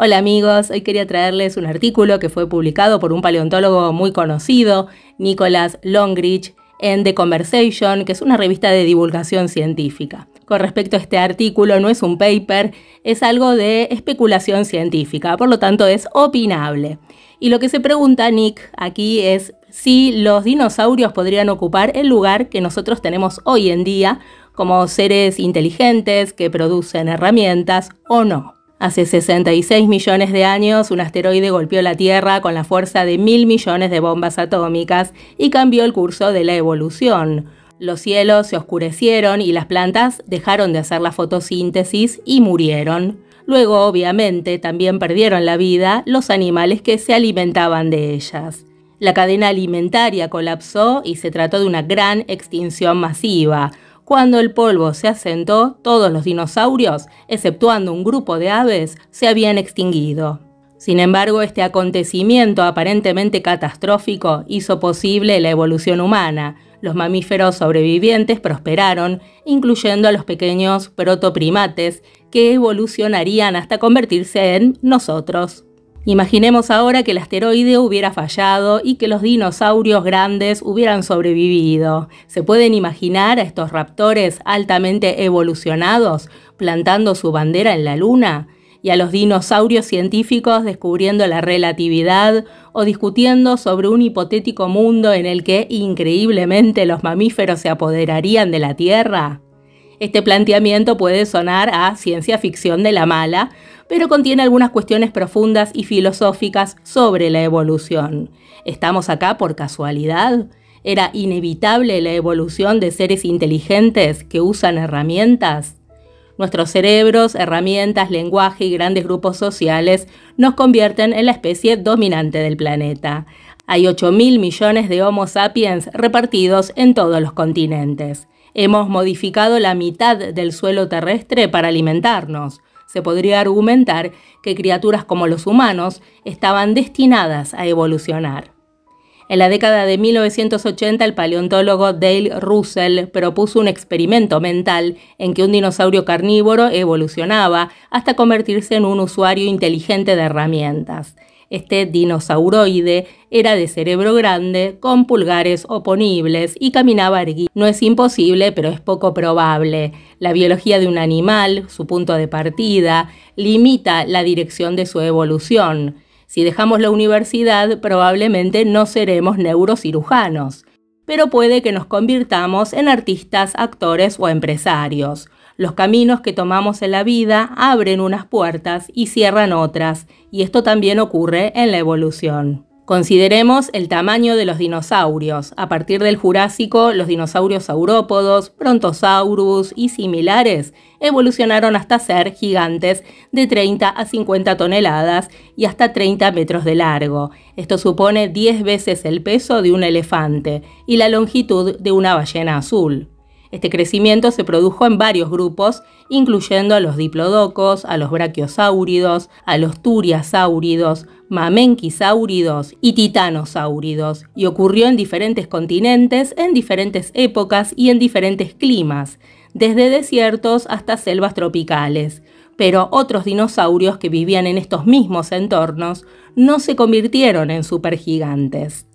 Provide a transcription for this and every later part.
Hola amigos, hoy quería traerles un artículo que fue publicado por un paleontólogo muy conocido, Nicholas Longridge, en The Conversation, que es una revista de divulgación científica. Con respecto a este artículo, no es un paper, es algo de especulación científica, por lo tanto es opinable. Y lo que se pregunta Nick aquí es si los dinosaurios podrían ocupar el lugar que nosotros tenemos hoy en día como seres inteligentes que producen herramientas o no. Hace 66 millones de años, un asteroide golpeó la Tierra con la fuerza de mil millones de bombas atómicas y cambió el curso de la evolución. Los cielos se oscurecieron y las plantas dejaron de hacer la fotosíntesis y murieron. Luego, obviamente, también perdieron la vida los animales que se alimentaban de ellas. La cadena alimentaria colapsó y se trató de una gran extinción masiva, cuando el polvo se asentó, todos los dinosaurios, exceptuando un grupo de aves, se habían extinguido. Sin embargo, este acontecimiento aparentemente catastrófico hizo posible la evolución humana. Los mamíferos sobrevivientes prosperaron, incluyendo a los pequeños protoprimates, que evolucionarían hasta convertirse en nosotros. Imaginemos ahora que el asteroide hubiera fallado y que los dinosaurios grandes hubieran sobrevivido. ¿Se pueden imaginar a estos raptores altamente evolucionados plantando su bandera en la Luna? y a los dinosaurios científicos descubriendo la relatividad o discutiendo sobre un hipotético mundo en el que increíblemente los mamíferos se apoderarían de la Tierra? Este planteamiento puede sonar a ciencia ficción de la mala, pero contiene algunas cuestiones profundas y filosóficas sobre la evolución. ¿Estamos acá por casualidad? ¿Era inevitable la evolución de seres inteligentes que usan herramientas? Nuestros cerebros, herramientas, lenguaje y grandes grupos sociales nos convierten en la especie dominante del planeta. Hay 8.000 millones de Homo sapiens repartidos en todos los continentes. Hemos modificado la mitad del suelo terrestre para alimentarnos se podría argumentar que criaturas como los humanos estaban destinadas a evolucionar. En la década de 1980, el paleontólogo Dale Russell propuso un experimento mental en que un dinosaurio carnívoro evolucionaba hasta convertirse en un usuario inteligente de herramientas. Este dinosauroide era de cerebro grande, con pulgares oponibles y caminaba erguido. No es imposible, pero es poco probable. La biología de un animal, su punto de partida, limita la dirección de su evolución. Si dejamos la universidad, probablemente no seremos neurocirujanos, pero puede que nos convirtamos en artistas, actores o empresarios. Los caminos que tomamos en la vida abren unas puertas y cierran otras, y esto también ocurre en la evolución. Consideremos el tamaño de los dinosaurios. A partir del Jurásico, los dinosaurios saurópodos, prontosaurus y similares evolucionaron hasta ser gigantes de 30 a 50 toneladas y hasta 30 metros de largo. Esto supone 10 veces el peso de un elefante y la longitud de una ballena azul. Este crecimiento se produjo en varios grupos, incluyendo a los diplodocos, a los brachiosáuridos, a los turiasáuridos, mamenquisáuridos y titanosáuridos, y ocurrió en diferentes continentes, en diferentes épocas y en diferentes climas, desde desiertos hasta selvas tropicales. Pero otros dinosaurios que vivían en estos mismos entornos no se convirtieron en supergigantes.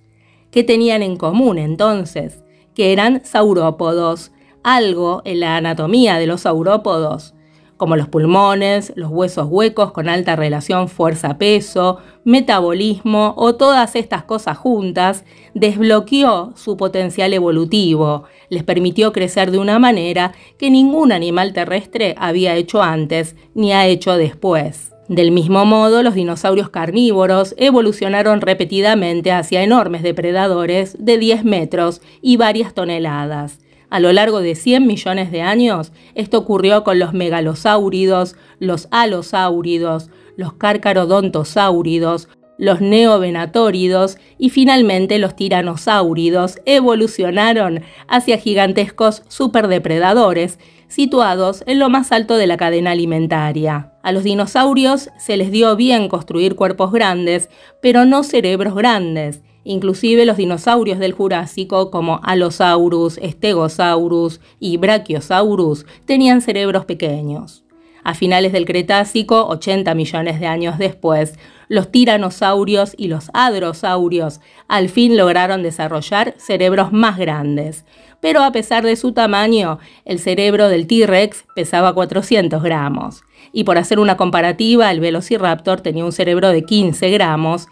¿Qué tenían en común entonces? Que eran saurópodos, algo en la anatomía de los saurópodos, como los pulmones, los huesos huecos con alta relación fuerza-peso, metabolismo o todas estas cosas juntas, desbloqueó su potencial evolutivo, les permitió crecer de una manera que ningún animal terrestre había hecho antes ni ha hecho después. Del mismo modo, los dinosaurios carnívoros evolucionaron repetidamente hacia enormes depredadores de 10 metros y varias toneladas, a lo largo de 100 millones de años, esto ocurrió con los megalosáuridos, los alosáuridos, los carcarodontosáuridos, los neovenatóridos y finalmente los tiranosáuridos evolucionaron hacia gigantescos superdepredadores situados en lo más alto de la cadena alimentaria. A los dinosaurios se les dio bien construir cuerpos grandes, pero no cerebros grandes Inclusive los dinosaurios del Jurásico como Alosaurus, Stegosaurus y Brachiosaurus tenían cerebros pequeños. A finales del Cretácico, 80 millones de años después, los tiranosaurios y los hadrosaurios al fin lograron desarrollar cerebros más grandes. Pero a pesar de su tamaño, el cerebro del T-Rex pesaba 400 gramos. Y por hacer una comparativa, el Velociraptor tenía un cerebro de 15 gramos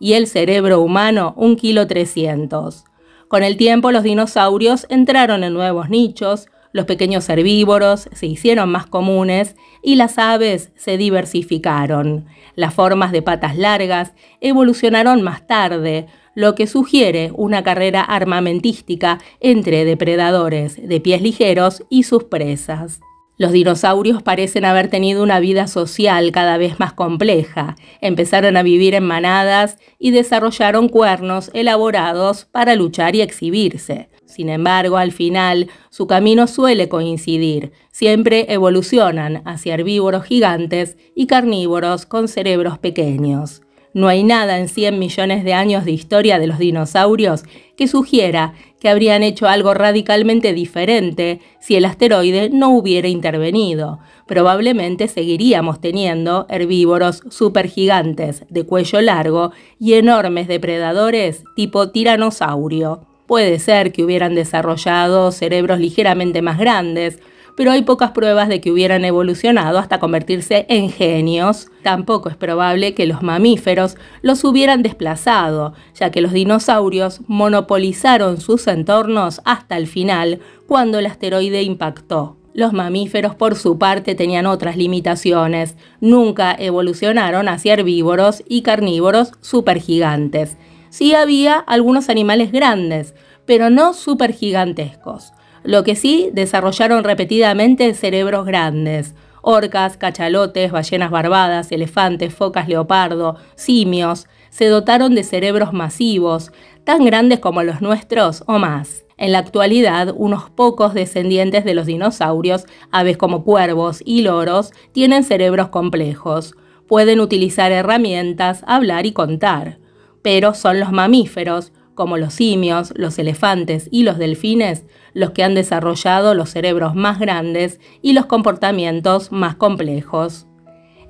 y el cerebro humano un kilo 300. Con el tiempo los dinosaurios entraron en nuevos nichos, los pequeños herbívoros se hicieron más comunes y las aves se diversificaron. Las formas de patas largas evolucionaron más tarde, lo que sugiere una carrera armamentística entre depredadores de pies ligeros y sus presas. Los dinosaurios parecen haber tenido una vida social cada vez más compleja. Empezaron a vivir en manadas y desarrollaron cuernos elaborados para luchar y exhibirse. Sin embargo, al final, su camino suele coincidir. Siempre evolucionan hacia herbívoros gigantes y carnívoros con cerebros pequeños. No hay nada en 100 millones de años de historia de los dinosaurios que sugiera que habrían hecho algo radicalmente diferente si el asteroide no hubiera intervenido. Probablemente seguiríamos teniendo herbívoros supergigantes de cuello largo y enormes depredadores tipo tiranosaurio. Puede ser que hubieran desarrollado cerebros ligeramente más grandes, pero hay pocas pruebas de que hubieran evolucionado hasta convertirse en genios. Tampoco es probable que los mamíferos los hubieran desplazado, ya que los dinosaurios monopolizaron sus entornos hasta el final, cuando el asteroide impactó. Los mamíferos por su parte tenían otras limitaciones, nunca evolucionaron hacia herbívoros y carnívoros supergigantes. Sí había algunos animales grandes, pero no supergigantescos lo que sí desarrollaron repetidamente cerebros grandes. Orcas, cachalotes, ballenas barbadas, elefantes, focas leopardo, simios, se dotaron de cerebros masivos, tan grandes como los nuestros o más. En la actualidad, unos pocos descendientes de los dinosaurios, aves como cuervos y loros, tienen cerebros complejos. Pueden utilizar herramientas, hablar y contar. Pero son los mamíferos, como los simios, los elefantes y los delfines, los que han desarrollado los cerebros más grandes y los comportamientos más complejos.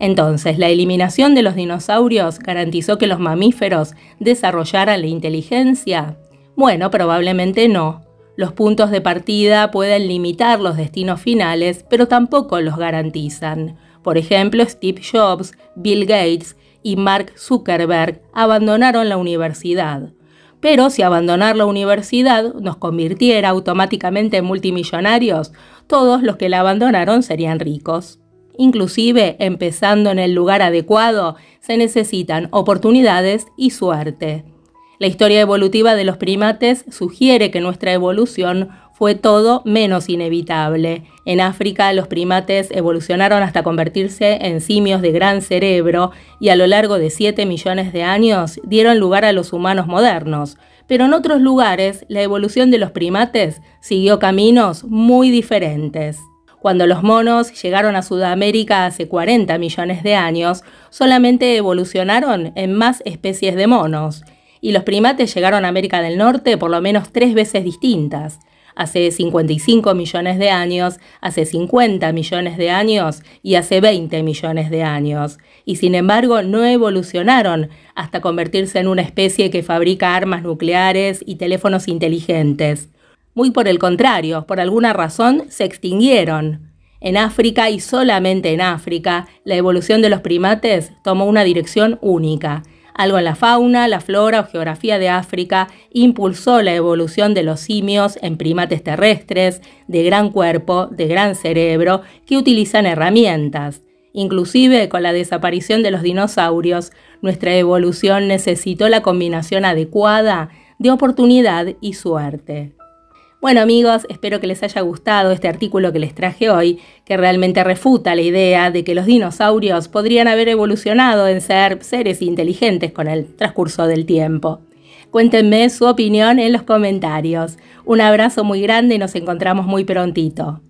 Entonces, la eliminación de los dinosaurios garantizó que los mamíferos desarrollaran la inteligencia. Bueno, probablemente no. Los puntos de partida pueden limitar los destinos finales, pero tampoco los garantizan. Por ejemplo, Steve Jobs, Bill Gates y Mark Zuckerberg abandonaron la universidad pero si abandonar la universidad nos convirtiera automáticamente en multimillonarios, todos los que la abandonaron serían ricos. Inclusive, empezando en el lugar adecuado, se necesitan oportunidades y suerte. La historia evolutiva de los primates sugiere que nuestra evolución fue todo menos inevitable. En África los primates evolucionaron hasta convertirse en simios de gran cerebro y a lo largo de 7 millones de años dieron lugar a los humanos modernos. Pero en otros lugares la evolución de los primates siguió caminos muy diferentes. Cuando los monos llegaron a Sudamérica hace 40 millones de años, solamente evolucionaron en más especies de monos. Y los primates llegaron a América del Norte por lo menos tres veces distintas hace 55 millones de años, hace 50 millones de años y hace 20 millones de años. Y sin embargo no evolucionaron hasta convertirse en una especie que fabrica armas nucleares y teléfonos inteligentes. Muy por el contrario, por alguna razón se extinguieron. En África y solamente en África, la evolución de los primates tomó una dirección única algo en la fauna, la flora o geografía de África, impulsó la evolución de los simios en primates terrestres, de gran cuerpo, de gran cerebro, que utilizan herramientas. Inclusive con la desaparición de los dinosaurios, nuestra evolución necesitó la combinación adecuada de oportunidad y suerte. Bueno amigos, espero que les haya gustado este artículo que les traje hoy, que realmente refuta la idea de que los dinosaurios podrían haber evolucionado en ser seres inteligentes con el transcurso del tiempo. Cuéntenme su opinión en los comentarios. Un abrazo muy grande y nos encontramos muy prontito.